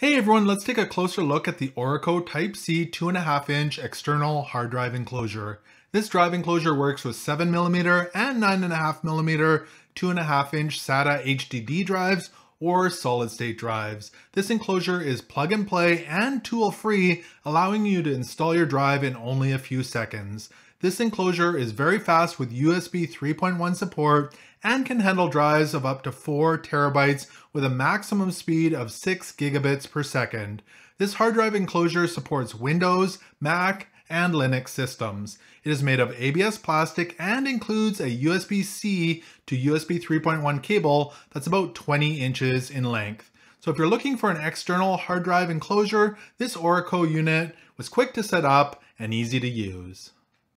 Hey everyone, let's take a closer look at the Orico Type-C 2.5 inch external hard drive enclosure. This drive enclosure works with 7mm and 9.5mm 2.5 inch SATA HDD drives, or solid state drives. This enclosure is plug and play and tool free, allowing you to install your drive in only a few seconds. This enclosure is very fast with USB 3.1 support and can handle drives of up to 4 terabytes with a maximum speed of 6 gigabits per second. This hard drive enclosure supports Windows, Mac, and Linux systems. It is made of ABS plastic and includes a USB-C to USB 3.1 cable that's about 20 inches in length. So if you're looking for an external hard drive enclosure, this Oracle unit was quick to set up and easy to use.